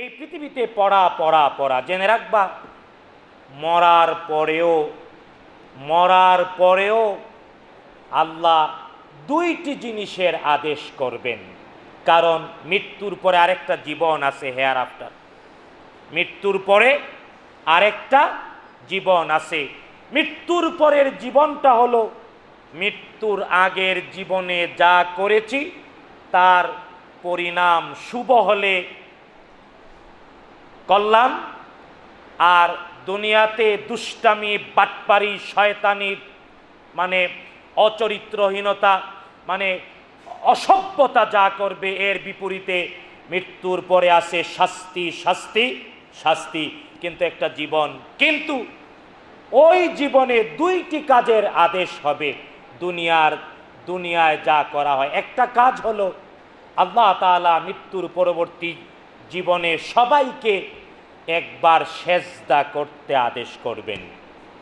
এই পৃথিবীতে পড়া পড়া পড়া জেনে রাখবা মরার পরেও মরার পরেও আল্লাহ দুইটি জিনিসের আদেশ করবেন কারণ মৃত্যুর পরে আরেকটা জীবন আছে হেয়ার আফটার মৃত্যুর পরে আরেকটা জীবন আছে মৃত্যুর পরের জীবনটা হলো মৃত্যুর আগের জীবনে যা করেছি তার পরিণাম শুভ হলে করলাম আর দুনিয়াতে দুষ্টামি বাটপারি শয়তানির মানে অচরিত্রহীনতা মানে অসভ্যতা যা করবে এর বিপরীতে মৃত্যুর পরে আসে শাস্তি শাস্তি শাস্তি কিন্তু একটা জীবন কিন্তু ওই জীবনে দুইটি কাজের আদেশ হবে দুনিয়ার দুনিয়ায় যা করা হয় একটা কাজ হলো আল্লাহ তালা মৃত্যুর পরবর্তী জীবনে সবাইকে একবার সেজদা করতে আদেশ করবেন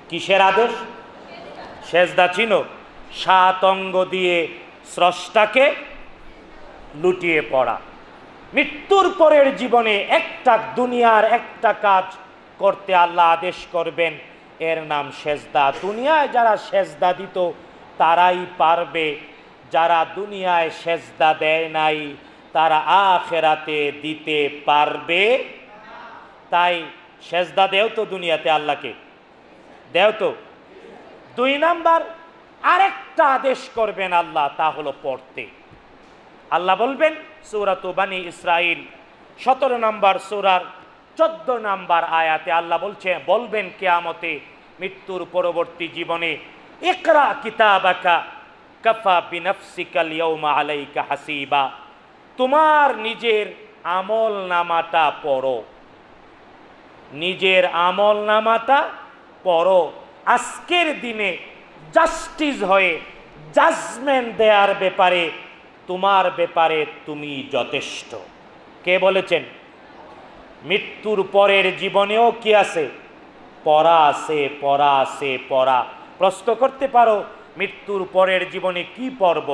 কিসের আদেশ সেজদা চিনো সাত অঙ্গ দিয়ে স্রষ্টাকে লুটিয়ে পড়া মৃত্যুর পরের জীবনে একটা দুনিয়ার একটা কাজ করতে আল্লাহ আদেশ করবেন এর নাম সেজদা দুনিয়ায় যারা সেজদা দিত তারাই পারবে যারা দুনিয়ায় সেজদা দেয় নাই তারা আখেরাতে দিতে পারবে তাই সেজদা দেও তো দুনিয়াতে আল্লাহকে দেও তো দুই নাম্বার আরেকটা আদেশ করবেন আল্লাহ তা হলো পড়তে আল্লাহ বলবেন সৌরাত বানি ইসরাইল সতেরো নম্বর সৌরার চোদ্দ নাম্বার আয়াতে আল্লাহ বলছে বলবেন কেয়ামতে মৃত্যুর পরবর্তী জীবনে একরা কিতাব আঁকা কফা বিনফসিকাল ইয়ৌমা আলাইকা হাসিবা তোমার নিজের আমল নামাটা পড়ো নিজের আমল নামাতা পর আজকের দিনে জাস্টিস হয়ে জাজমেন্ট দেয়ার ব্যাপারে তোমার ব্যাপারে তুমি যথেষ্ট কে বলেছেন মৃত্যুর পরের জীবনেও কি আছে পড়া আছে পড়া আছে পড়া প্রশ্ন করতে পারো মৃত্যুর পরের জীবনে কি পর্ব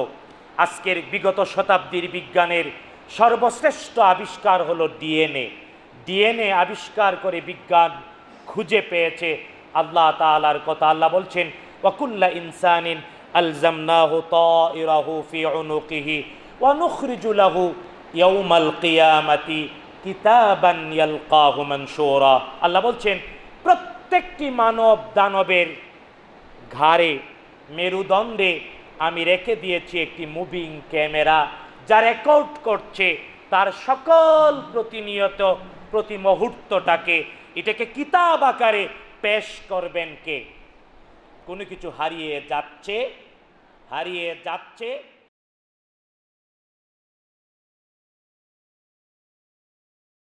আজকের বিগত শতাব্দীর বিজ্ঞানের সর্বশ্রেষ্ঠ আবিষ্কার হলো ডিএনএ ডিএনএ আবিষ্কার করে বিজ্ঞান খুঁজে পেয়েছে আল্লাহ তালার কথা আল্লাহ বলছেন ওয়াকুল্লা ইনসানিন আলজামনাহু তাহু ফি অনুকিহি ওয়ানুখরিজুলাহু ইয়ৌমাল কিয়ামাতি কিতাবান ইয়ালকাহু মানসুরা আল্লাহ বলছেন প্রত্যেকটি মানব দানবের ঘাড়ে মেরুদণ্ডে আমি রেখে দিয়েছি একটি মুভিং ক্যামেরা যা রেকর্ড করছে তার সকল প্রতিনিয়ত প্রতি মুহূর্তটাকে এটাকে কিতাব আকারে পেশ করবেন কে কোনো কিছু হারিয়ে যাচ্ছে হারিয়ে যাচ্ছে